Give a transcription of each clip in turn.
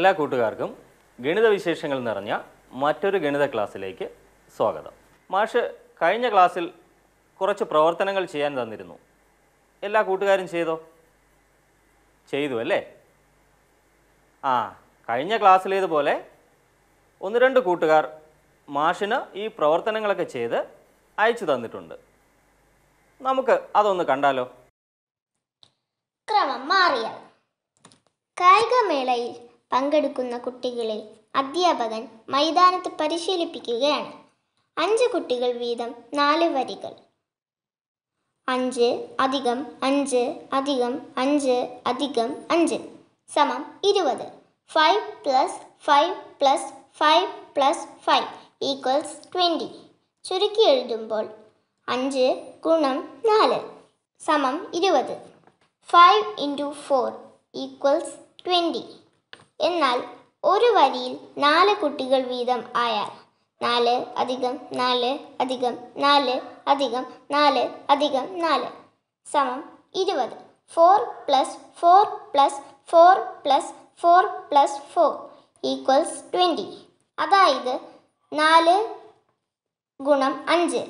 എല്ലാ കൂട്ടുകാർക്കും ഗണിത വിശേഷങ്ങൾ നിറഞ്ഞ മറ്റൊരു ഗണിത ക്ലാസ്സിലേക്ക് സ്വാഗതം മാഷ് കഴിഞ്ഞ ക്ലാസ്സിൽ കുറച്ച് പ്രവർത്തനങ്ങൾ ചെയ്യാൻ തന്നിരുന്നു എല്ലാ കൂട്ടുകാരും ചെയ്തോ ചെയ്തു അല്ലേ ആ കഴിഞ്ഞ ക്ലാസ്സിലേതുപോലെ ഒന്ന് രണ്ട് കൂട്ടുകാർ മാഷിന് ഈ പ്രവർത്തനങ്ങളൊക്കെ ചെയ്ത് അയച്ചു തന്നിട്ടുണ്ട് നമുക്ക് അതൊന്ന് കണ്ടാലോ ക്രമം മാറിയ കായികമേളയിൽ പങ്കെടുക്കുന്ന കുട്ടികളെ അധ്യാപകൻ മൈതാനത്ത് പരിശീലിപ്പിക്കുകയാണ് അഞ്ച് കുട്ടികൾ വീതം നാല് വരികൾ അഞ്ച് അധികം അഞ്ച് അധികം അഞ്ച് അധികം അഞ്ച് സമം ഇരുപത് five plus five plus five plus five equals twenty ചുരുക്കി എഴുതുമ്പോൾ അഞ്ച് ഗുണം നാല് സമം ഇരുപത് five into four equals twenty എന്നാൽ ഒരു വരിയിൽ നാല് കുട്ടികൾ വീതം ആയാൽ നാല് അധികം നാല് അധികം നാല് അധികം നാല് അധികം നാല് സമം ഇരുപത് four plus four plus four plus four plus four equals twenty അതായത് നാല് ഗുണം അഞ്ച്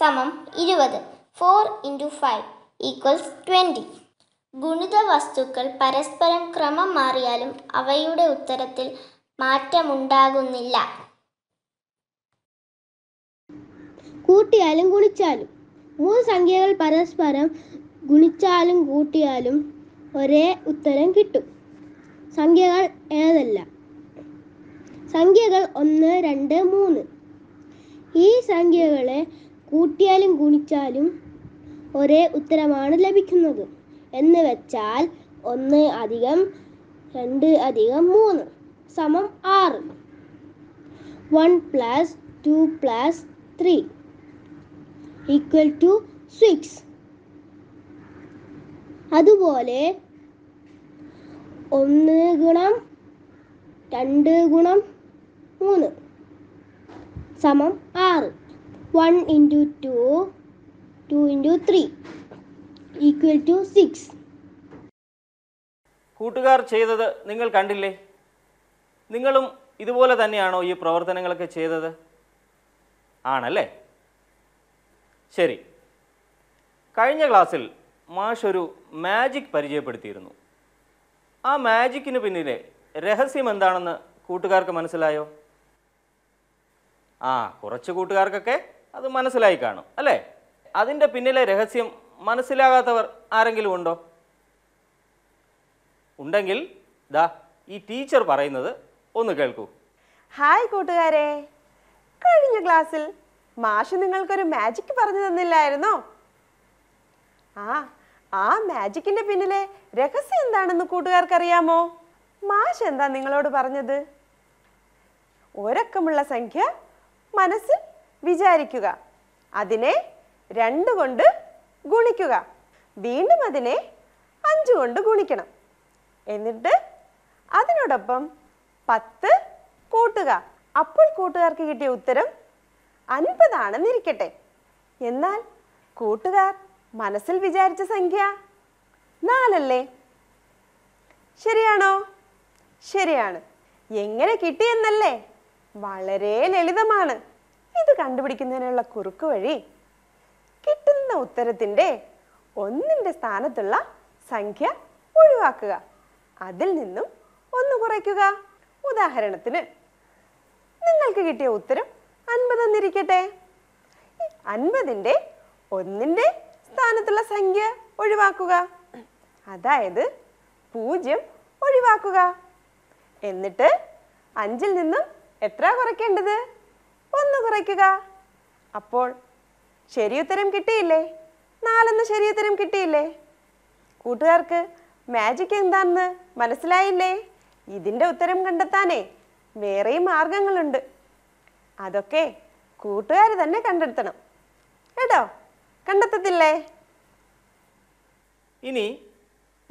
സമം ഇരുപത് four into five equals twenty ഗുണിത വസ്തുക്കൾ പരസ്പരം ക്രമം മാറിയാലും അവയുടെ ഉത്തരത്തിൽ മാറ്റമുണ്ടാകുന്നില്ല കൂട്ടിയാലും ഗുണിച്ചാലും മൂന്ന് സംഖ്യകൾ പരസ്പരം ഗുണിച്ചാലും കൂട്ടിയാലും ഒരേ ഉത്തരം കിട്ടും സംഖ്യകൾ ഏതല്ല സംഖ്യകൾ ഒന്ന് രണ്ട് മൂന്ന് ഈ സംഖ്യകളെ കൂട്ടിയാലും ഗുണിച്ചാലും ഒരേ ഉത്തരമാണ് ലഭിക്കുന്നത് എന്ന് വെച്ചാൽ ഒന്ന് അധികം രണ്ട് അധികം മൂന്ന് സമം ആറ് one plus two plus three equal to six അതുപോലെ ഒന്ന് ഗുണം രണ്ട് ഗുണം മൂന്ന് സമം ആറ് one into two two into three equal to six കൂട്ടുകാർ ചെയ്തത് നിങ്ങൾ കണ്ടില്ലേ നിങ്ങളും ഇതുപോലെ തന്നെയാണോ ഈ പ്രവർത്തനങ്ങളൊക്കെ ചെയ്തത് ആണല്ലേ ശരി കഴിഞ്ഞ ക്ലാസ്സിൽ മാഷ് ഒരു മാജിക് പരിചയപ്പെടുത്തിയിരുന്നു ആ മാജിക്കിന് പിന്നിലെ രഹസ്യം എന്താണെന്ന് കൂട്ടുകാർക്ക് മനസ്സിലായോ ആ കുറച്ച് കൂട്ടുകാർക്കൊക്കെ അത് മനസ്സിലായി കാണും അല്ലേ അതിൻ്റെ പിന്നിലെ രഹസ്യം മനസ്സിലാകാത്തവർ ആരെങ്കിലും ഉണ്ടോ ഉണ്ടെങ്കിൽ ദാ ഈ ടീച്ചർ പറയുന്നത് ഒന്ന് കേൾക്കൂ ഹായ് കൂട്ടുകാരെ കഴിഞ്ഞ ക്ലാസ്സിൽ മാഷ് നിങ്ങൾക്കൊരു മാജിക് പറഞ്ഞു തന്നില്ലായിരുന്നോ ആ ആ മാജിക്കിന്റെ പിന്നിലെ രഹസ്യം എന്താണെന്ന് അറിയാമോ മാഷ് എന്താ നിങ്ങളോട് പറഞ്ഞത് ഒരക്കമുള്ള സംഖ്യ മനസ്സിൽ വിചാരിക്കുക അതിനെ രണ്ടു കൊണ്ട് ഗുണിക്കുക വീണ്ടും അതിനെ അഞ്ച് കൊണ്ട് ഗുണിക്കണം എന്നിട്ട് അതിനോടൊപ്പം പത്ത് കൂട്ടുക അപ്പോൾ കൂട്ടുകാർക്ക് കിട്ടിയ ഉത്തരം അൻപതാണെന്നിരിക്കട്ടെ എന്നാൽ കൂട്ടുകാർ മനസ്സിൽ വിചാരിച്ച സംഖ്യ നാലല്ലേ ശരിയാണോ ശരിയാണ് എങ്ങനെ കിട്ടിയെന്നല്ലേ വളരെ ലളിതമാണ് ഇത് കണ്ടുപിടിക്കുന്നതിനുള്ള കുറുക്കു വഴി കിട്ടുന്ന ഉത്തരത്തിൻ്റെ ഒന്നിൻ്റെ സ്ഥാനത്തുള്ള സംഖ്യ ഒഴിവാക്കുക അതിൽ നിന്നും ഒന്ന് കുറയ്ക്കുക ഉദാഹരണത്തിന് നിങ്ങൾക്ക് കിട്ടിയ ഉത്തരം അൻപത് എന്നിരിക്കട്ടെ അൻപതിൻ്റെ ഒന്നിൻ്റെ സ്ഥാനത്തുള്ള സംഖ്യ ഒഴിവാക്കുക അതായത് പൂജ്യം ഒഴിവാക്കുക എന്നിട്ട് അഞ്ചിൽ നിന്നും എത്ര കുറയ്ക്കേണ്ടത് ഒന്ന് കുറയ്ക്കുക അപ്പോൾ ശരിയുത്തരം കിട്ടിയില്ലേ നാലെന്ന് ശരിയുത്തരം കിട്ടിയില്ലേ കൂട്ടുകാർക്ക് മാജിക് എന്താന്ന് മനസ്സിലായില്ലേ ഇതിൻ്റെ ഉത്തരം കണ്ടെത്താനേ വേറെയും മാർഗങ്ങളുണ്ട് അതൊക്കെ കൂട്ടുകാർ തന്നെ കണ്ടെത്തണം കേട്ടോ കണ്ടെത്തത്തില്ലേ ഇനി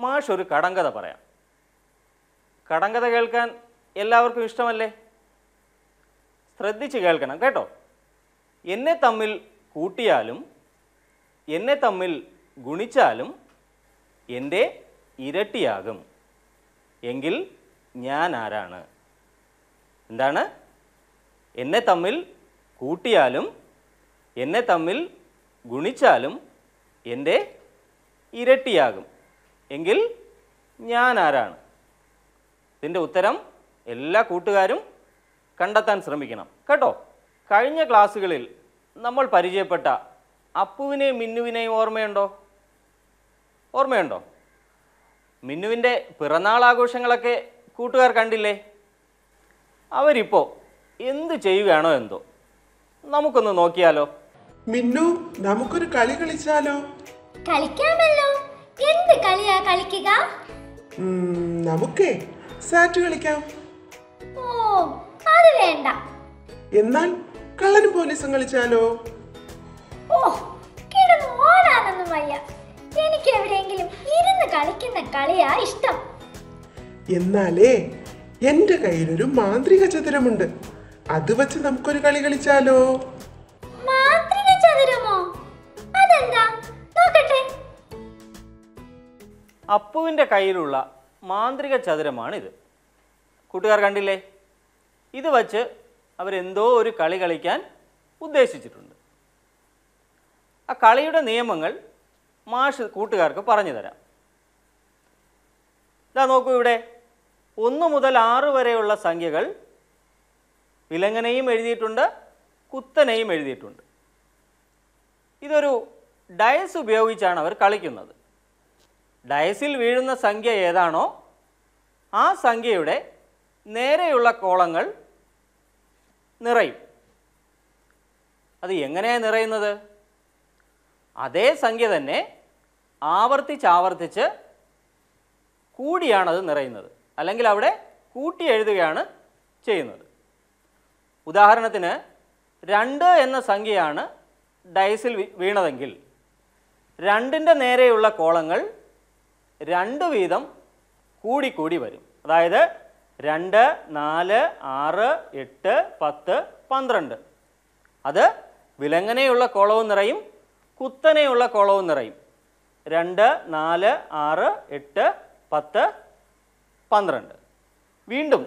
മാഷ് ഒരു കടങ്കഥ പറയാം കടങ്കഥ കേൾക്കാൻ എല്ലാവർക്കും ഇഷ്ടമല്ലേ ശ്രദ്ധിച്ച് കേൾക്കണം കേട്ടോ എന്നെ തമ്മിൽ കൂട്ടിയാലും എന്നെ തമ്മിൽ ഗുണിച്ചാലും എൻ്റെ ഇരട്ടിയാകും എങ്കിൽ ഞാൻ ആരാണ് എന്താണ് എന്നെ തമ്മിൽ കൂട്ടിയാലും എന്നെ തമ്മിൽ ഗുണിച്ചാലും എൻ്റെ ഇരട്ടിയാകും എങ്കിൽ ഞാൻ ആരാണ് ഇതിൻ്റെ ഉത്തരം എല്ലാ കൂട്ടുകാരും കണ്ടെത്താൻ ശ്രമിക്കണം കേട്ടോ കഴിഞ്ഞ ക്ലാസ്സുകളിൽ നമ്മൾ പരിചയപ്പെട്ട അപ്പുവിനെയും മിന്നുവിനെയും ഓർമ്മയുണ്ടോ ഓർമ്മയുണ്ടോ മിന്നുവിൻ്റെ പിറന്നാൾ ആഘോഷങ്ങളൊക്കെ കൂട്ടുകാർ കണ്ടില്ലേ അവരിപ്പോ എന്ത് ചെയ്യുകയാണോ എന്തോ നമുക്കൊന്ന് നോക്കിയാലോ മിന്നു നമുക്കൊരു കളി കളിച്ചാലോ കളിക്കാമല്ലോ എന്ത് കളിയാ കളിക്കുക നമുക്കേ സാറ്റ് കളിക്കാം ഓ അത് വേണ്ട എന്നാൽ കള്ളനും പോലീസും കളിച്ചാലോ ഓ കിടന്ന് ഓടാനൊന്നും വയ്യ എനിക്ക് എവിടെയെങ്കിലും ഇരുന്ന് കളിക്കുന്ന കളിയാ ഇഷ്ടം എന്നാലേ എന്റെ കയ്യിലൊരു മാന്ത്രിക ചതുരമുണ്ട് അത് വെച്ച് നമുക്കൊരു കളി കളിച്ചാലോ മാന്ത്രിക ചതുരമോ അതെന്താ നോക്കട്ടെ അപ്പുവിൻ്റെ കയ്യിലുള്ള മാന്ത്രിക ചതുരമാണിത് കൂട്ടുകാർ കണ്ടില്ലേ ഇത് വച്ച് അവരെന്തോ ഒരു കളി കളിക്കാൻ ഉദ്ദേശിച്ചിട്ടുണ്ട് ആ കളിയുടെ നിയമങ്ങൾ മാഷ് കൂട്ടുകാർക്ക് പറഞ്ഞു തരാം ഇതാ നോക്കൂ ഇവിടെ ഒന്ന് മുതൽ ആറ് വരെയുള്ള സംഖ്യകൾ വിലങ്ങനെയും എഴുതിയിട്ടുണ്ട് കുത്തനെയും എഴുതിയിട്ടുണ്ട് ഇതൊരു ഡയസ് ഉപയോഗിച്ചാണ് അവർ കളിക്കുന്നത് ഡയസിൽ വീഴുന്ന സംഖ്യ ഏതാണോ ആ സംഖ്യയുടെ നേരെയുള്ള കോളങ്ങൾ നിറയും അത് എങ്ങനെയാണ് നിറയുന്നത് അതേ സംഖ്യ തന്നെ ആവർത്തിച്ചാവർത്തിച്ച് കൂടിയാണത് നിറയുന്നത് അല്ലെങ്കിൽ അവിടെ കൂട്ടി എഴുതുകയാണ് ചെയ്യുന്നത് ഉദാഹരണത്തിന് രണ്ട് എന്ന സംഖ്യയാണ് ഡൈസിൽ വീണതെങ്കിൽ രണ്ടിൻ്റെ നേരെയുള്ള കോളങ്ങൾ രണ്ട് വീതം കൂടിക്കൂടി വരും അതായത് രണ്ട് നാല് ആറ് എട്ട് പത്ത് പന്ത്രണ്ട് അത് വിലങ്ങനെയുള്ള കോളവും നിറയും കുത്തനെയുള്ള കോളവും നിറയും രണ്ട് നാല് ആറ് എട്ട് പത്ത് പന്ത്രണ്ട് വീണ്ടും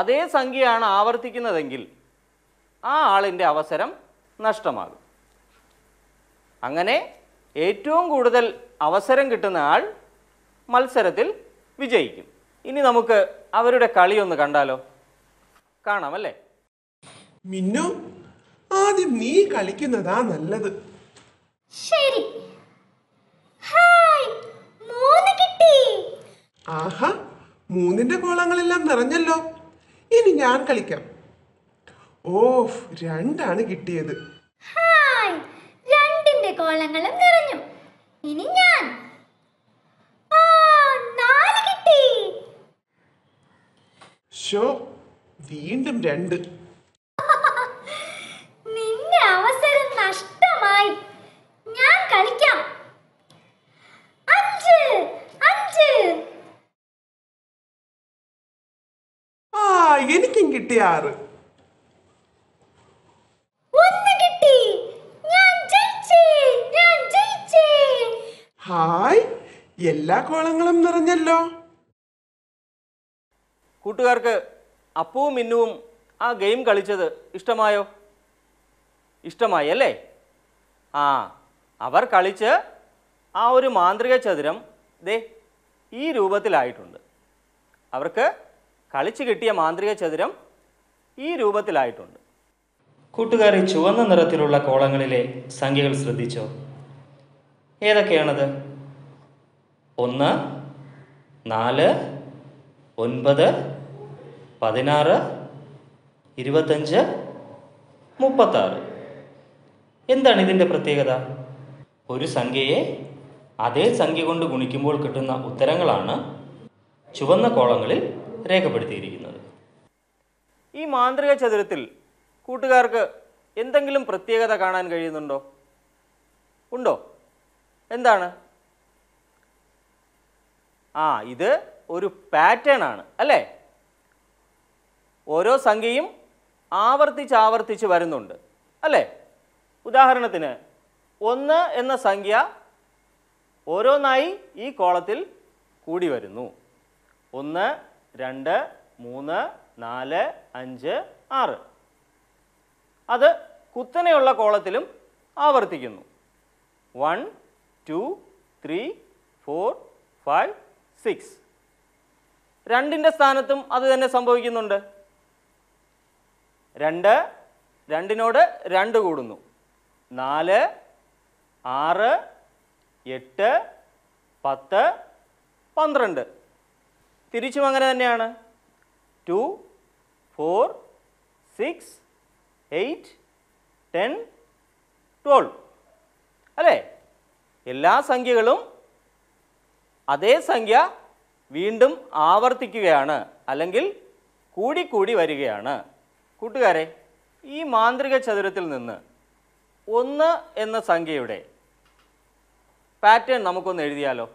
അതേ സംഖ്യയാണ് ആവർത്തിക്കുന്നതെങ്കിൽ ആ ആളിൻ്റെ അവസരം നഷ്ടമാകും അങ്ങനെ ഏറ്റവും കൂടുതൽ അവസരം കിട്ടുന്ന ആൾ മത്സരത്തിൽ വിജയിക്കും ഇനി നമുക്ക് അവരുടെ കളിയൊന്ന് കണ്ടാലോ കാണാം അല്ലേ മിന്നു ആദ്യം നീ കളിക്കുന്നതാ നല്ലത് ശരി മൂന്ന് കിട്ടി ആഹാ മൂന്നിന്റെ കോളങ്ങളെല്ലാം നിറഞ്ഞല്ലോ ഇനി ഞാൻ കളിക്കാം ഓഫ് രണ്ടാണ് കിട്ടിയത് ഹായ് രണ്ടിന്റെ കോളങ്ങളും നിറഞ്ഞു ഇനി ഞാൻ അച്ചോ വീണ്ടും രണ്ട് നിന്റെ അവസരം നഷ്ടമായി ഞാൻ കളിക്കാം അഞ്ച് അഞ്ച് ആ എനിക്കും കിട്ടിയ ആറ് ഹായ് എല്ലാ കോളങ്ങളും നിറഞ്ഞല്ലോ കൂട്ടുകാർക്ക് അപ്പവും മിന്നുവും ആ ഗെയിം കളിച്ചത് ഇഷ്ടമായോ ഇഷ്ടമായി അല്ലേ ആ അവർ കളിച്ച് ആ ഒരു മാന്ത്രിക ചതുരം ദേ ഈ രൂപത്തിലായിട്ടുണ്ട് അവർക്ക് കളിച്ച് കിട്ടിയ മാന്ത്രിക ചതുരം ഈ രൂപത്തിലായിട്ടുണ്ട് കൂട്ടുകാരി ചുവന്ന നിറത്തിലുള്ള കോളങ്ങളിലെ സംഖ്യകൾ ശ്രദ്ധിച്ചോ ഏതൊക്കെയാണത് ഒന്ന് നാല് ഒൻപത് പതിനാറ് ഇരുപത്തഞ്ച് മുപ്പത്താറ് എന്താണ് ഇതിൻ്റെ പ്രത്യേകത ഒരു സംഖ്യയെ അതേ സംഖ്യ കൊണ്ട് ഗുണിക്കുമ്പോൾ കിട്ടുന്ന ഉത്തരങ്ങളാണ് ചുവന്ന കോളങ്ങളിൽ രേഖപ്പെടുത്തിയിരിക്കുന്നത് ഈ മാന്ത്രിക ചതുരത്തിൽ കൂട്ടുകാർക്ക് എന്തെങ്കിലും പ്രത്യേകത കാണാൻ കഴിയുന്നുണ്ടോ ഉണ്ടോ എന്താണ് ആ ഇത് ഒരു പാറ്റേൺ ആണ് അല്ലേ ഓരോ സംഖ്യയും ആവർത്തിച്ച് ആവർത്തിച്ച് വരുന്നുണ്ട് അല്ലേ ഉദാഹരണത്തിന് ഒന്ന് എന്ന സംഖ്യ ഓരോന്നായി ഈ കോളത്തിൽ കൂടി വരുന്നു ഒന്ന് രണ്ട് മൂന്ന് നാല് അഞ്ച് ആറ് അത് കുത്തനെയുള്ള കോളത്തിലും ആവർത്തിക്കുന്നു one two three four five six രണ്ടിൻ്റെ സ്ഥാനത്തും അത് തന്നെ സംഭവിക്കുന്നുണ്ട് രണ്ട് രണ്ടിനോട് രണ്ട് കൂടുന്നു നാല് ആറ് എട്ട് പത്ത് പന്ത്രണ്ട് തിരിച്ചും അങ്ങനെ തന്നെയാണ് two four six eight ten twelve അല്ലേ എല്ലാ സംഖ്യകളും അതേ സംഖ്യ വീണ്ടും ആവർത്തിക്കുകയാണ് അല്ലെങ്കിൽ കൂടിക്കൂടി വരികയാണ് കൂട്ടുകാരെ ഈ മാന്ത്രിക ചതുരത്തിൽ നിന്ന് ഒന്ന് എന്ന സംഖ്യയുടെ പാറ്റേൺ നമുക്കൊന്ന് എഴുതിയാലോ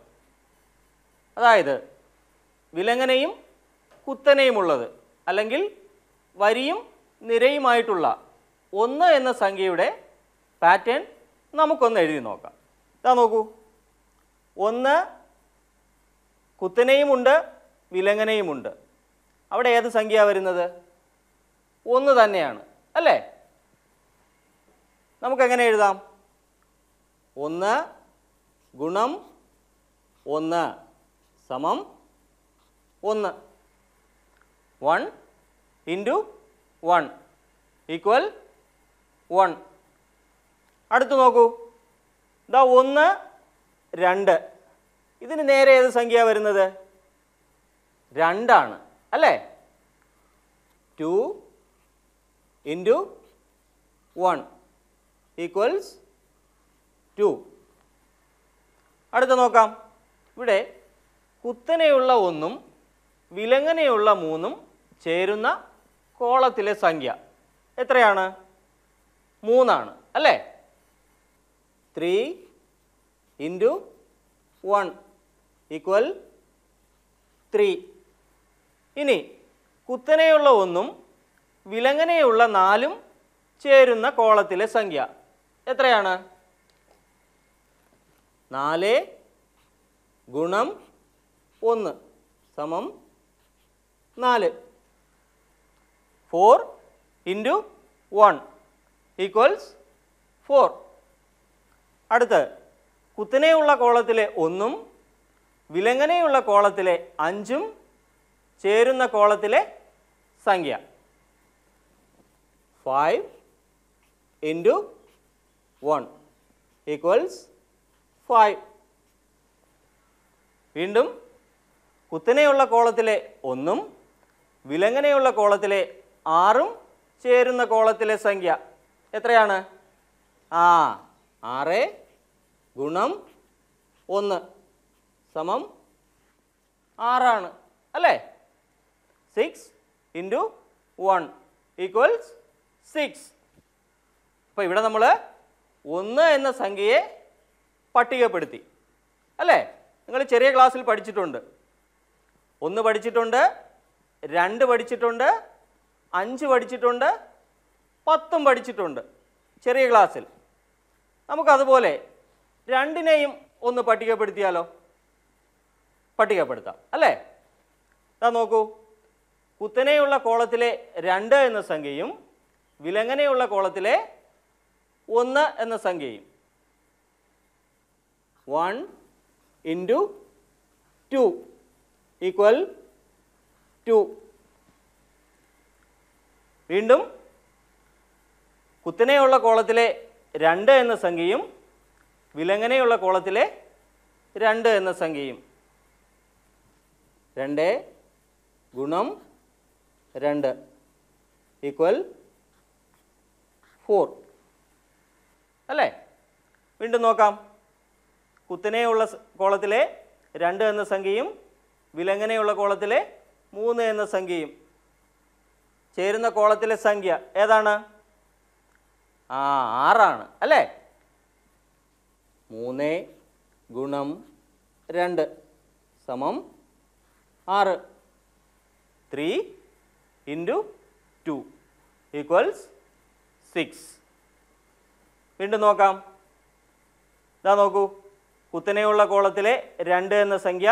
അതായത് വിലങ്ങനയും കുത്തനെയുമുള്ളത് അല്ലെങ്കിൽ വരിയും നിരയുമായിട്ടുള്ള ഒന്ന് എന്ന സംഖ്യയുടെ പാറ്റേൺ നമുക്കൊന്ന് എഴുതി നോക്കാം ഇതാ നോക്കൂ ഒന്ന് കുത്തനെയുമുണ്ട് വിലങ്ങനെയുമുണ്ട് അവിടെ ഏത് സംഖ്യ വരുന്നത് ഒന്ന് തന്നെയാണ് അല്ലേ നമുക്കെങ്ങനെ എഴുതാം ഒന്ന് ഗുണം ഒന്ന് സമം ഒന്ന് one into one equal one അടുത്ത് നോക്കൂ ഇതാ ഒന്ന് രണ്ട് ഇതിന് നേരെ ഏത് സംഖ്യ വരുന്നത് രണ്ടാണ് അല്ലേ two into one equals two അടുത്ത നോക്കാം ഇവിടെ കുത്തനെയുള്ള ഒന്നും വിലങ്ങനെയുള്ള മൂന്നും ചേരുന്ന കോളത്തിലെ സംഖ്യ എത്രയാണ് മൂന്നാണ് അല്ലേ three into one equal three ഇനി കുത്തനെയുള്ള ഒന്നും വിലങ്ങനെയുള്ള നാലും ചേരുന്ന കോളത്തിലെ സംഖ്യ എത്രയാണ് നാല് ഗുണം ഒന്ന് സമം നാല് four into one equals four അടുത്ത് കുത്തനെയുള്ള കോളത്തിലെ ഒന്നും വിലങ്ങനെയുള്ള കോളത്തിലെ അഞ്ചും ചേരുന്ന കോളത്തിലെ സംഖ്യ five into one equals five വീണ്ടും കുത്തനെയുള്ള കോളത്തിലെ ഒന്നും വിലങ്ങനെയുള്ള കോളത്തിലെ ആറും ചേരുന്ന കോളത്തിലെ സംഖ്യ എത്രയാണ് ആ ആറ് ഗുണം ഒന്ന് സമം ആറാണ് അല്ലേ six into one equals six അപ്പോൾ ഇവിടെ നമ്മൾ ഒന്ന് എന്ന സംഖ്യയെ പട്ടികപ്പെടുത്തി അല്ലേ നിങ്ങൾ ചെറിയ ക്ലാസ്സിൽ പഠിച്ചിട്ടുണ്ട് ഒന്ന് പഠിച്ചിട്ടുണ്ട് രണ്ട് പഠിച്ചിട്ടുണ്ട് അഞ്ച് പഠിച്ചിട്ടുണ്ട് പത്തും പഠിച്ചിട്ടുണ്ട് ചെറിയ ക്ലാസ്സിൽ നമുക്കതുപോലെ രണ്ടിനെയും ഒന്ന് പട്ടികപ്പെടുത്തിയാലോ പട്ടികപ്പെടുത്താം അല്ലേ ഇതാ നോക്കൂ കുത്തനെയുള്ള കോളത്തിലെ രണ്ട് എന്ന സംഖ്യയും വിലങ്ങനെയുള്ള കോളത്തിലെ ഒന്ന് എന്ന സംഖ്യയും one into two equal two വീണ്ടും കുത്തനെയുള്ള കോളത്തിലെ രണ്ട് എന്ന സംഖ്യയും വിലങ്ങനെയുള്ള കോളത്തിലെ രണ്ട് എന്ന സംഖ്യയും രണ്ട് ഗുണം രണ്ട് ഈക്വൽ ഫോർ അല്ലേ വീണ്ടും നോക്കാം കുത്തനെയുള്ള കോളത്തിലെ രണ്ട് എന്ന സംഖ്യയും വിലങ്ങനെയുള്ള കോളത്തിലെ മൂന്ന് എന്ന സംഖ്യയും ചേരുന്ന കോളത്തിലെ സംഖ്യ ഏതാണ് ആ ആറാണ് അല്ലേ മൂന്ന് ഗുണം രണ്ട് സമം ആറ് three into two equals six വീണ്ടും നോക്കാം ഇതാ നോക്കൂ കുത്തനെയുള്ള കോളത്തിലെ രണ്ട് എന്ന സംഖ്യ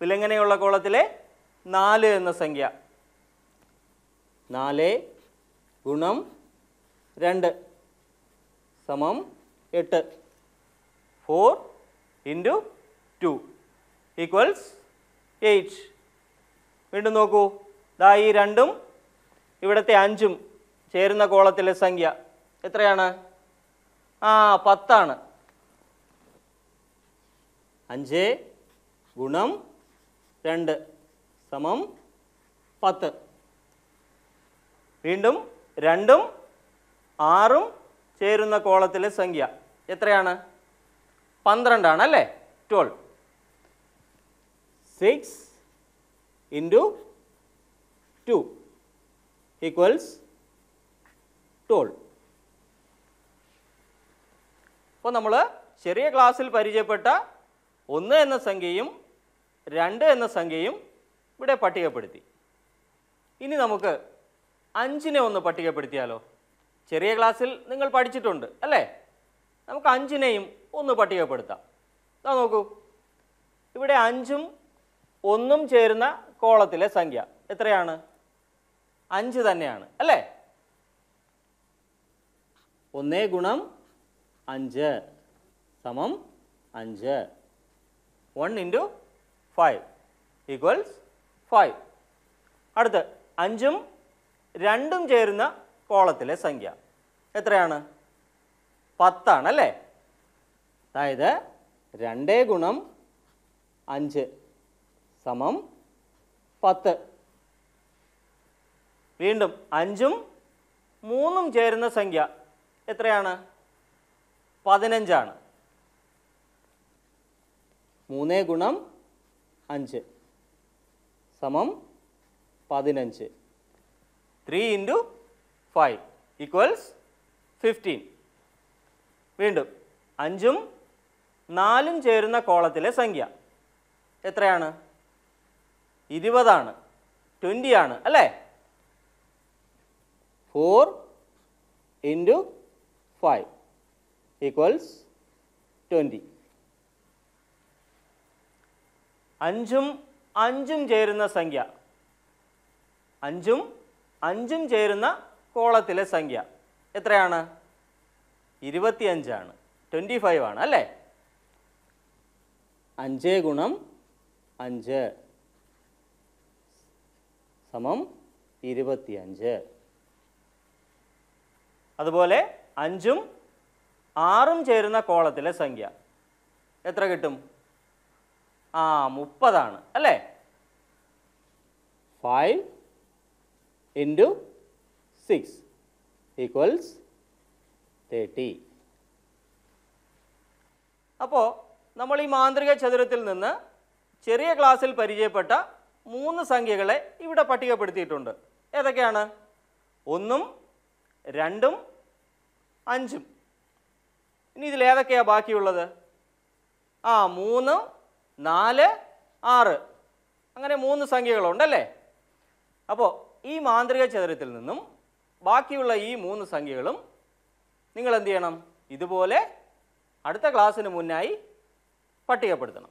വിലങ്ങനെയുള്ള കോളത്തിലെ നാല് എന്ന സംഖ്യ നാല് ഗുണം രണ്ട് സമം എട്ട് four into two equals eight വീണ്ടും നോക്കൂ ദാ ഈ രണ്ടും ഇവിടുത്തെ അഞ്ചും ചേരുന്ന കോളത്തിലെ സംഖ്യ എത്രയാണ് ആ പത്താണ് അഞ്ച് ഗുണം രണ്ട് സമം പത്ത് വീണ്ടും രണ്ടും ആറും ചേരുന്ന കോളത്തിലെ സംഖ്യ എത്രയാണ് പന്ത്രണ്ടാണ് അല്ലേ ട്വൽവ് 6 into 2 equals 12. അപ്പോൾ നമ്മൾ ചെറിയ ക്ലാസ്സിൽ പരിചയപ്പെട്ട ഒന്ന് എന്ന സംഖ്യയും രണ്ട് എന്ന സംഖ്യയും ഇവിടെ പട്ടികപ്പെടുത്തി ഇനി നമുക്ക് അഞ്ചിനെ ഒന്ന് പട്ടികപ്പെടുത്തിയാലോ ചെറിയ ക്ലാസ്സിൽ നിങ്ങൾ പഠിച്ചിട്ടുണ്ട് അല്ലേ നമുക്ക് അഞ്ചിനെയും ഒന്ന് പട്ടികപ്പെടുത്താം അതാ നോക്കൂ ഇവിടെ അഞ്ചും ഒന്നും ചേരുന്ന കോളത്തിലെ സംഖ്യ എത്രയാണ് അഞ്ച് തന്നെയാണ് അല്ലേ ഒന്നേ ഗുണം അഞ്ച് സമം അഞ്ച് one into five equals five അടുത്ത് അഞ്ചും രണ്ടും ചേരുന്ന കോളത്തിലെ സംഖ്യ എത്രയാണ് പത്താണ് അല്ലേ അതായത് രണ്ടേ ഗുണം അഞ്ച് സമം പത്ത് വീണ്ടും അഞ്ചും മൂന്നും ചേരുന്ന സംഖ്യ എത്രയാണ് പതിനഞ്ചാണ് മൂന്ന് ഗുണം അഞ്ച് സമം പതിനഞ്ച് three into five equals fifteen വീണ്ടും അഞ്ചും നാലും ചേരുന്ന കോളത്തിലെ സംഖ്യ എത്രയാണ് ഇരുപതാണ് ട്വൻ്റി ആണ് അല്ലേ four into five equals twenty അഞ്ചും അഞ്ചും ചേരുന്ന സംഖ്യ അഞ്ചും അഞ്ചും ചേരുന്ന കോളത്തിലെ സംഖ്യ എത്രയാണ് ഇരുപത്തി അഞ്ചാണ് ട്വൻറ്റി ഫൈവ് ആണ് അല്ലേ അഞ്ച് ഗുണം അഞ്ച് സമം ഇരുപത്തിയഞ്ച് അതുപോലെ അഞ്ചും ആറും ചേരുന്ന കോളത്തിലെ സംഖ്യ എത്ര കിട്ടും ആ മുപ്പതാണ് അല്ലേ five into six equals thirty അപ്പോൾ നമ്മൾ ഈ മാന്ത്രിക ചതുരത്തിൽ നിന്ന് ചെറിയ ക്ലാസ്സിൽ പരിചയപ്പെട്ട മൂന്ന് സംഖ്യകളെ ഇവിടെ പട്ടികപ്പെടുത്തിയിട്ടുണ്ട് ഏതൊക്കെയാണ് ഒന്നും രണ്ടും അഞ്ചും ഇനി ഇതിൽ ഏതൊക്കെയാണ് ബാക്കിയുള്ളത് ആ മൂന്ന് നാല് ആറ് അങ്ങനെ മൂന്ന് സംഖ്യകളുണ്ടല്ലേ അപ്പോൾ ഈ മാന്ത്രിക ചതുരത്തിൽ നിന്നും ബാക്കിയുള്ള ഈ മൂന്ന് സംഖ്യകളും നിങ്ങൾ എന്ത് ചെയ്യണം ഇതുപോലെ അടുത്ത ക്ലാസ്സിന് മുന്നായി പട്ടികപ്പെടുത്തണം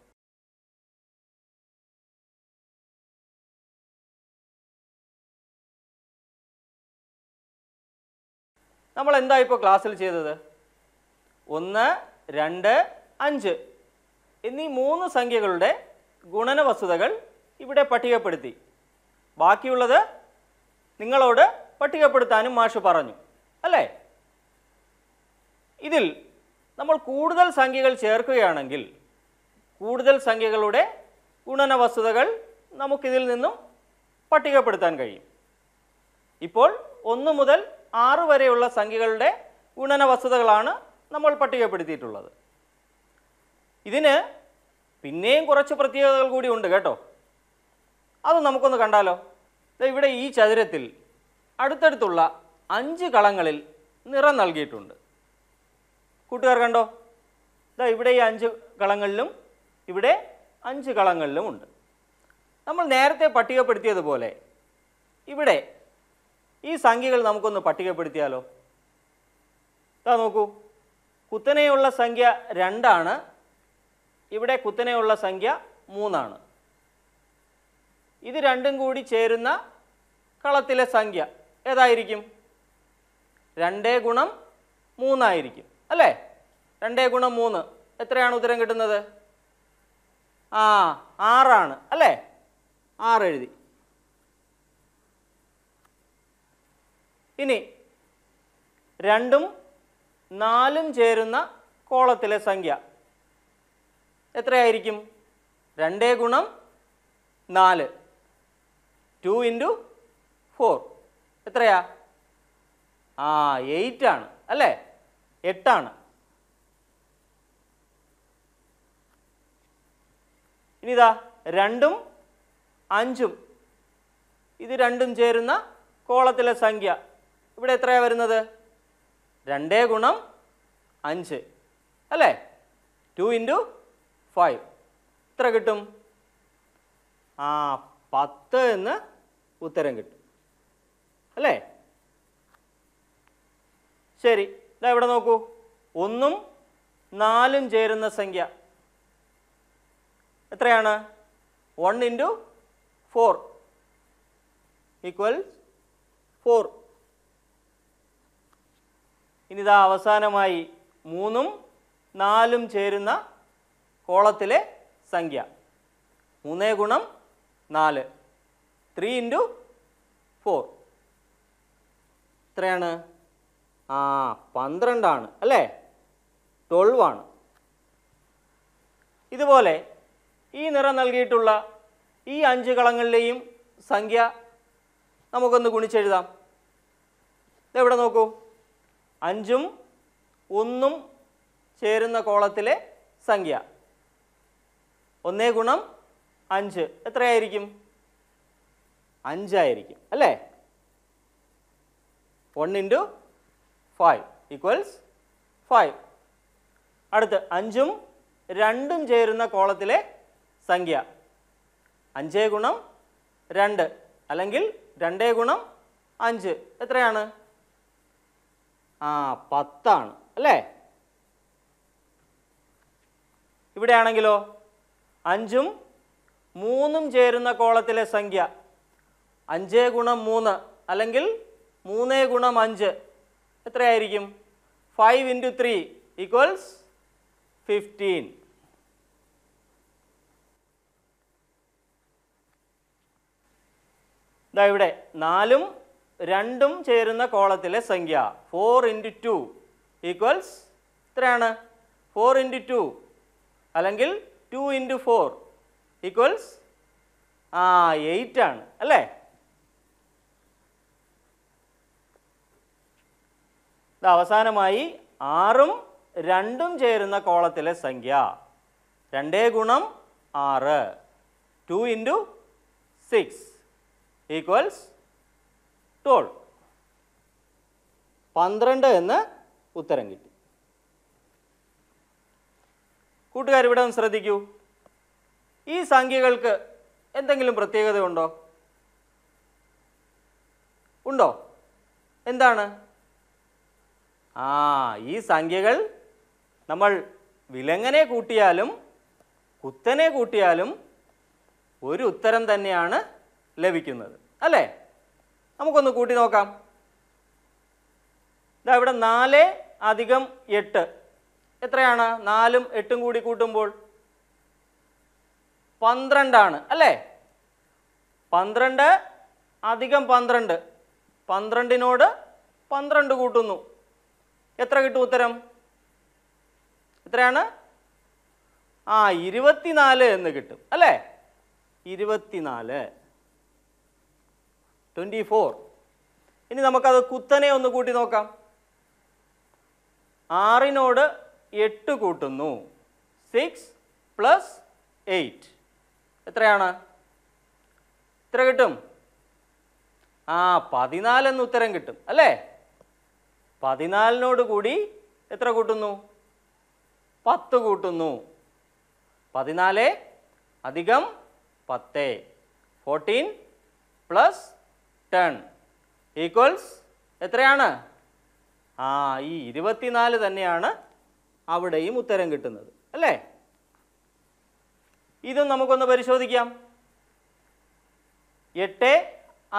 നമ്മൾ എന്താ ഇപ്പോൾ ക്ലാസ്സിൽ ചെയ്തത് ഒന്ന് രണ്ട് അഞ്ച് എന്നീ മൂന്ന് സംഖ്യകളുടെ ഗുണന വസ്തുതകൾ ഇവിടെ പട്ടികപ്പെടുത്തി ബാക്കിയുള്ളത് നിങ്ങളോട് പട്ടികപ്പെടുത്താനും മാഷ് പറഞ്ഞു അല്ലേ ഇതിൽ നമ്മൾ കൂടുതൽ സംഖ്യകൾ ചേർക്കുകയാണെങ്കിൽ കൂടുതൽ സംഖ്യകളുടെ ഗുണന വസ്തുതകൾ നമുക്കിതിൽ നിന്നും പട്ടികപ്പെടുത്താൻ കഴിയും ഇപ്പോൾ ഒന്ന് മുതൽ ആറ് വരെയുള്ള സംഖ്യകളുടെ ഗുണന വസ്തുതകളാണ് നമ്മൾ പട്ടികപ്പെടുത്തിയിട്ടുള്ളത് ഇതിന് പിന്നെയും കുറച്ച് പ്രത്യേകതകൾ കൂടി ഉണ്ട് കേട്ടോ അത് നമുക്കൊന്ന് കണ്ടാലോ ഇവിടെ ഈ ചതുരത്തിൽ അടുത്തടുത്തുള്ള അഞ്ച് കളങ്ങളിൽ നിറം നൽകിയിട്ടുണ്ട് കൂട്ടുകാർ കണ്ടോ ഇതാ ഇവിടെ ഈ അഞ്ച് കളങ്ങളിലും ഇവിടെ അഞ്ച് കളങ്ങളിലും ഉണ്ട് നമ്മൾ നേരത്തെ പട്ടികപ്പെടുത്തിയതുപോലെ ഇവിടെ ഈ സംഖ്യകൾ നമുക്കൊന്ന് പട്ടികപ്പെടുത്തിയാലോ താ നോക്കൂ കുത്തനെയുള്ള സംഖ്യ രണ്ടാണ് ഇവിടെ കുത്തനെയുള്ള സംഖ്യ മൂന്നാണ് ഇത് രണ്ടും കൂടി ചേരുന്ന കളത്തിലെ സംഖ്യ ഏതായിരിക്കും രണ്ടേ ഗുണം മൂന്നായിരിക്കും അല്ലേ രണ്ടേ ഗുണം മൂന്ന് എത്രയാണ് ഉത്തരം കിട്ടുന്നത് ആ ആറാണ് അല്ലേ ആറ് എഴുതി ഇനി രണ്ടും നാലും ചേരുന്ന കോളത്തിലെ സംഖ്യ എത്രയായിരിക്കും രണ്ടേ ഗുണം നാല് ടു ഇൻറ്റു ഫോർ എത്രയാ ആ ആണ് അല്ലേ എട്ടാണ് ഇനി ഇതാ രണ്ടും അഞ്ചും ഇത് രണ്ടും ചേരുന്ന കോളത്തിലെ സംഖ്യ ഇവിടെ എത്രയാണ് വരുന്നത് രണ്ടേ ഗുണം അഞ്ച് അല്ലേ ടു ഇൻറ്റു ഫൈവ് എത്ര കിട്ടും ആ പത്ത് എന്ന് ഉത്തരം കിട്ടും അല്ലേ ശരി ഇതാ ഇവിടെ നോക്കൂ ഒന്നും നാലും ചേരുന്ന സംഖ്യ എത്രയാണ് one into four equal four ഇനി ഇതാ അവസാനമായി മൂന്നും നാലും ചേരുന്ന കോളത്തിലെ സംഖ്യ മൂന്നേ ഗുണം നാല് ത്രീ ഇൻറ്റു ഫോർ എത്രയാണ് ആ പന്ത്രണ്ടാണ് അല്ലേ ട്വൽവ് ആണ് ഇതുപോലെ ഈ നിറം നൽകിയിട്ടുള്ള ഈ അഞ്ച് കളങ്ങളിലെയും സംഖ്യ നമുക്കൊന്ന് ഗുണിച്ചെഴുതാം ഇതെവിടെ നോക്കൂ അഞ്ചും ഒന്നും ചേരുന്ന കോളത്തിലെ സംഖ്യ ഒന്നേ ഗുണം അഞ്ച് എത്രയായിരിക്കും അഞ്ചായിരിക്കും അല്ലേ one into five equals five അടുത്ത് അഞ്ചും രണ്ടും ചേരുന്ന കോളത്തിലെ സംഖ്യ അഞ്ചേ ഗുണം രണ്ട് അല്ലെങ്കിൽ രണ്ടേ ഗുണം അഞ്ച് എത്രയാണ് ആ പത്താണ് അല്ലേ ഇവിടെയാണെങ്കിലോ അഞ്ചും മൂന്നും ചേരുന്ന കോളത്തിലെ സംഖ്യ അഞ്ച് ഗുണം മൂന്ന് അല്ലെങ്കിൽ മൂന്ന് ഗുണം അഞ്ച് എത്രയായിരിക്കും five into three equals fifteen ഇതാ ഇവിടെ നാലും രണ്ടും ചേരുന്ന കോളത്തിലെ സംഖ്യ ഫോർ ഇൻറ്റു ടു ഈക്വൽസ് ഇത്രയാണ് ഫോർ ഇൻറ്റു ടു അല്ലെങ്കിൽ ടു ഇൻറ്റു ഫോർ ഈക്വൽസ് ആ എയ്റ്റ് ആണ് അല്ലേ ഇത് അവസാനമായി ആറും രണ്ടും ചേരുന്ന കോളത്തിലെ സംഖ്യ രണ്ടേ ഗുണം ആറ് two into six equals twelve പന്ത്രണ്ട് എന്ന് ഉത്തരം കിട്ടി കൂട്ടുകാർ ഇവിടെ ഒന്ന് ശ്രദ്ധിക്കൂ ഈ സംഖ്യകൾക്ക് എന്തെങ്കിലും ഉണ്ടോ ഉണ്ടോ എന്താണ് ആ ഈ സംഖ്യകൾ നമ്മൾ വിലങ്ങനെ കൂട്ടിയാലും കുത്തനെ കൂട്ടിയാലും ഒരു ഉത്തരം തന്നെയാണ് ലഭിക്കുന്നത് അല്ലേ നമുക്കൊന്ന് കൂട്ടി നോക്കാം ഇതാ ഇവിടെ നാല് അധികം എട്ട് എത്രയാണ് നാലും എട്ടും കൂടി കൂട്ടുമ്പോൾ പന്ത്രണ്ടാണ് അല്ലേ പന്ത്രണ്ട് അധികം പന്ത്രണ്ട് പന്ത്രണ്ടിനോട് പന്ത്രണ്ട് കൂട്ടുന്നു എത്ര കിട്ടും ഉത്തരം എത്രയാണ് ആ ഇരുപത്തിനാല് എന്ന് കിട്ടും അല്ലേ ഇരുപത്തിനാല് ട്വൻറ്റി ഫോർ ഇനി നമുക്കത് കുത്തനെ ഒന്ന് കൂട്ടി നോക്കാം ആറിനോട് എട്ട് കൂട്ടുന്നു സിക്സ് പ്ലസ് എയ്റ്റ് എത്രയാണ് എത്ര കിട്ടും ആ പതിനാലെന്ന് ഉത്തരം കിട്ടും അല്ലേ പതിനാലിനോട് കൂടി എത്ര കൂട്ടുന്നു പത്ത് കൂട്ടുന്നു പതിനാല് അധികം പത്ത് ഫോർട്ടീൻ പ്ലസ് ടേൺ ഈക്വൽസ് എത്രയാണ് ആ ഈ ഇരുപത്തിനാല് തന്നെയാണ് അവിടെയും ഉത്തരം കിട്ടുന്നത് അല്ലേ ഇതും നമുക്കൊന്ന് പരിശോധിക്കാം എട്ട്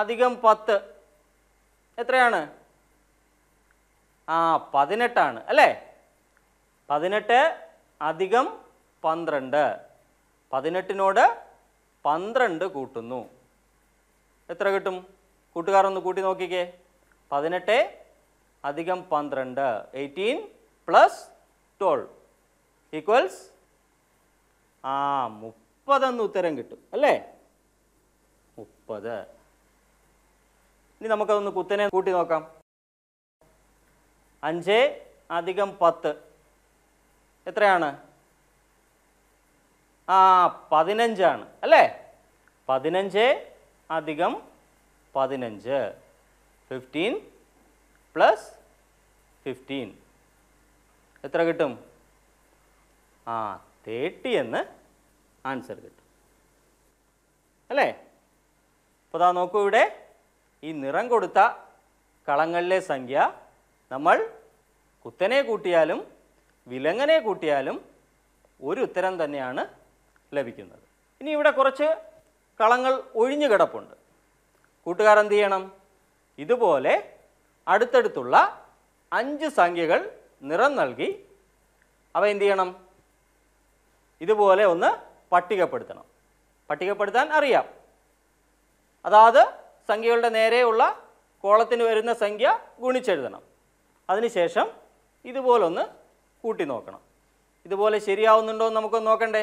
അധികം പത്ത് എത്രയാണ് ആ പതിനെട്ടാണ് അല്ലേ പതിനെട്ട് അധികം പന്ത്രണ്ട് പതിനെട്ടിനോട് പന്ത്രണ്ട് കൂട്ടുന്നു എത്ര കിട്ടും കൂട്ടുകാരൊന്ന് കൂട്ടി നോക്കിക്കേ പതിനെട്ട് അധികം പന്ത്രണ്ട് എയ്റ്റീൻ പ്ലസ് ട്വൽവ് ഈക്വൽസ് ആ മുപ്പതെന്ന് ഉത്തരം കിട്ടും അല്ലേ മുപ്പത് ഇനി നമുക്കതൊന്ന് കുത്തനെ കൂട്ടി നോക്കാം അഞ്ച് അധികം പത്ത് എത്രയാണ് ആ പതിനഞ്ചാണ് അല്ലേ പതിനഞ്ച് അധികം പതിനഞ്ച് ഫിഫ്റ്റീൻ പ്ലസ് ഫിഫ്റ്റീൻ എത്ര കിട്ടും ആ തേർട്ടി എന്ന് ആൻസർ കിട്ടും അല്ലേ അപ്പോൾ അതാ നോക്കൂ ഇവിടെ ഈ നിറം കൊടുത്ത കളങ്ങളിലെ സംഖ്യ നമ്മൾ കുത്തനെ കൂട്ടിയാലും വിലങ്ങനെ കൂട്ടിയാലും ഒരു ഉത്തരം തന്നെയാണ് ലഭിക്കുന്നത് ഇനി ഇവിടെ കുറച്ച് കളങ്ങൾ ഒഴിഞ്ഞു കിടപ്പുണ്ട് കൂട്ടുകാർ എന്ത് ചെയ്യണം ഇതുപോലെ അടുത്തടുത്തുള്ള അഞ്ച് സംഖ്യകൾ നിറം നൽകി അവ എന്ത് ചെയ്യണം ഇതുപോലെ ഒന്ന് പട്ടികപ്പെടുത്തണം പട്ടികപ്പെടുത്താൻ അറിയാം അതാത് സംഖ്യകളുടെ നേരെയുള്ള കോളത്തിന് വരുന്ന സംഖ്യ ഗുണിച്ചെഴുതണം അതിനുശേഷം ഇതുപോലൊന്ന് കൂട്ടി നോക്കണം ഇതുപോലെ ശരിയാവുന്നുണ്ടോ എന്ന് നമുക്കൊന്ന് നോക്കണ്ടേ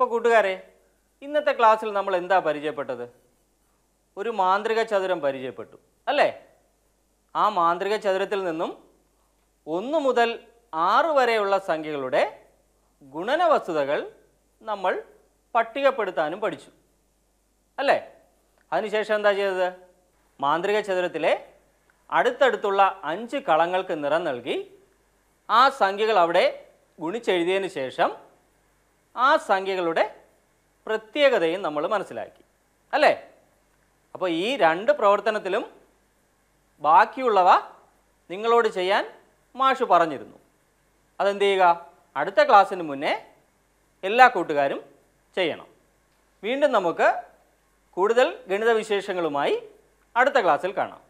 ഇപ്പോൾ കൂട്ടുകാരെ ഇന്നത്തെ ക്ലാസ്സിൽ നമ്മൾ എന്താ പരിചയപ്പെട്ടത് ഒരു മാന്ത്രിക ചതുരം പരിചയപ്പെട്ടു അല്ലേ ആ മാന്ത്രിക ചതുരത്തിൽ നിന്നും ഒന്ന് മുതൽ ആറ് വരെയുള്ള സംഖ്യകളുടെ വസ്തുതകൾ നമ്മൾ പട്ടികപ്പെടുത്താനും പഠിച്ചു അല്ലേ അതിനുശേഷം എന്താ ചെയ്തത് മാന്ത്രിക ചതുരത്തിലെ അടുത്തടുത്തുള്ള അഞ്ച് കളങ്ങൾക്ക് നിറം നൽകി ആ സംഖ്യകൾ അവിടെ ഗുണിച്ചെഴുതിയതിന് ശേഷം ആ സംഖ്യകളുടെ പ്രത്യേകതയും നമ്മൾ മനസ്സിലാക്കി അല്ലേ അപ്പോൾ ഈ രണ്ട് പ്രവർത്തനത്തിലും ബാക്കിയുള്ളവ നിങ്ങളോട് ചെയ്യാൻ മാഷ് പറഞ്ഞിരുന്നു അതെന്ത് ചെയ്യുക അടുത്ത ക്ലാസ്സിന് മുന്നേ എല്ലാ കൂട്ടുകാരും ചെയ്യണം വീണ്ടും നമുക്ക് കൂടുതൽ ഗണിത വിശേഷങ്ങളുമായി അടുത്ത ക്ലാസ്സിൽ കാണാം